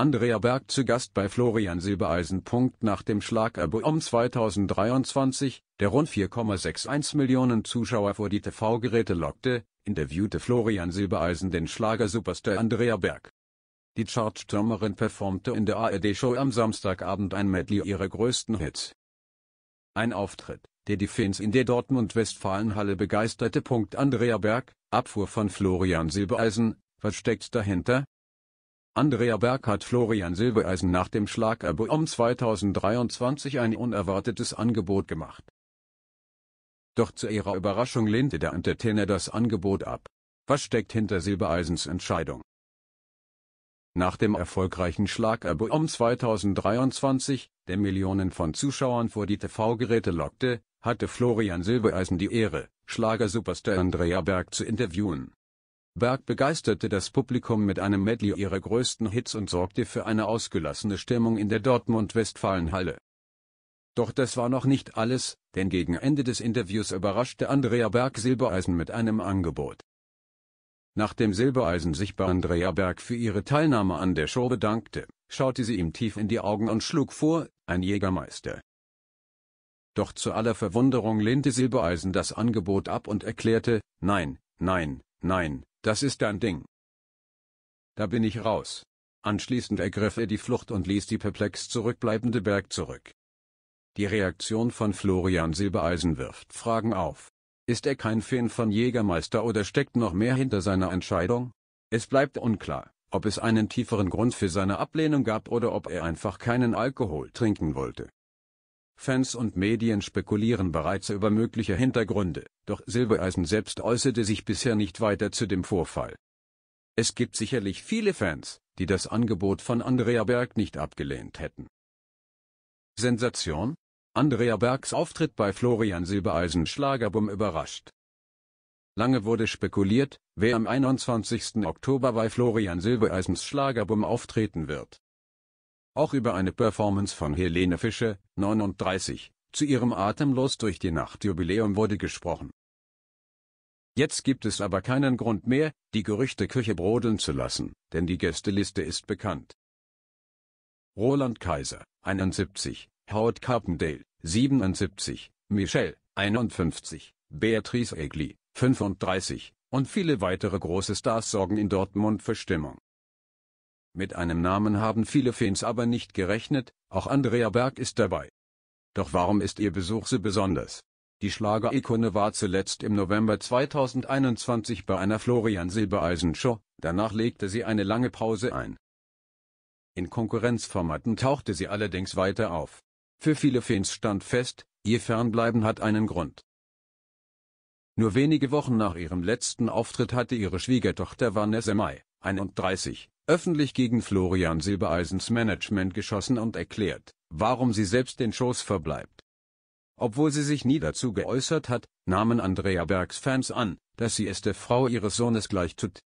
Andrea Berg zu Gast bei Florian Silbereisen. Nach dem Schlagerboom 2023, der rund 4,61 Millionen Zuschauer vor die TV-Geräte lockte, interviewte Florian Silbereisen den Schlager-Superstar Andrea Berg. Die Chartstürmerin performte in der ARD-Show am Samstagabend ein Medley ihrer größten Hits. Ein Auftritt, der die Fans in der Dortmund-Westfalen-Halle begeisterte. Andrea Berg, Abfuhr von Florian Silbereisen, versteckt dahinter, Andrea Berg hat Florian Silbereisen nach dem Schlagerboom 2023 ein unerwartetes Angebot gemacht. Doch zu ihrer Überraschung lehnte der Entertainer das Angebot ab. Was steckt hinter Silbereisens Entscheidung? Nach dem erfolgreichen Schlagerboom 2023, der Millionen von Zuschauern vor die TV-Geräte lockte, hatte Florian Silbereisen die Ehre, Schlagersuperstar Andrea Berg zu interviewen. Berg begeisterte das Publikum mit einem Medley ihrer größten Hits und sorgte für eine ausgelassene Stimmung in der Dortmund-Westfalen-Halle. Doch das war noch nicht alles, denn gegen Ende des Interviews überraschte Andrea Berg Silbereisen mit einem Angebot. Nachdem Silbereisen sich bei Andrea Berg für ihre Teilnahme an der Show bedankte, schaute sie ihm tief in die Augen und schlug vor, ein Jägermeister. Doch zu aller Verwunderung lehnte Silbereisen das Angebot ab und erklärte, nein, nein, nein, das ist dein Ding. Da bin ich raus. Anschließend ergriff er die Flucht und ließ die perplex zurückbleibende Berg zurück. Die Reaktion von Florian Silbereisen wirft Fragen auf. Ist er kein Fan von Jägermeister oder steckt noch mehr hinter seiner Entscheidung? Es bleibt unklar, ob es einen tieferen Grund für seine Ablehnung gab oder ob er einfach keinen Alkohol trinken wollte. Fans und Medien spekulieren bereits über mögliche Hintergründe, doch Silbereisen selbst äußerte sich bisher nicht weiter zu dem Vorfall. Es gibt sicherlich viele Fans, die das Angebot von Andrea Berg nicht abgelehnt hätten. Sensation? Andrea Bergs Auftritt bei Florian Silbereisen Schlagerbum überrascht. Lange wurde spekuliert, wer am 21. Oktober bei Florian Silbereisens Schlagerbum auftreten wird. Auch über eine Performance von Helene Fischer, 39, zu ihrem Atemlos durch die Nachtjubiläum wurde gesprochen. Jetzt gibt es aber keinen Grund mehr, die Gerüchteküche brodeln zu lassen, denn die Gästeliste ist bekannt. Roland Kaiser, 71, Howard Carpendale, 77, Michelle, 51, Beatrice Egli, 35, und viele weitere große Stars sorgen in Dortmund für Stimmung. Mit einem Namen haben viele Fans aber nicht gerechnet, auch Andrea Berg ist dabei. Doch warum ist ihr Besuch so besonders? Die Schlagerikone war zuletzt im November 2021 bei einer Florian Silbereisen Show, danach legte sie eine lange Pause ein. In Konkurrenzformaten tauchte sie allerdings weiter auf. Für viele Fans stand fest, ihr Fernbleiben hat einen Grund. Nur wenige Wochen nach ihrem letzten Auftritt hatte ihre Schwiegertochter Vanessa May, 31, öffentlich gegen Florian Silbereisens Management geschossen und erklärt, warum sie selbst den Schoß verbleibt. Obwohl sie sich nie dazu geäußert hat, nahmen Andrea Bergs Fans an, dass sie es der Frau ihres Sohnes gleich tut.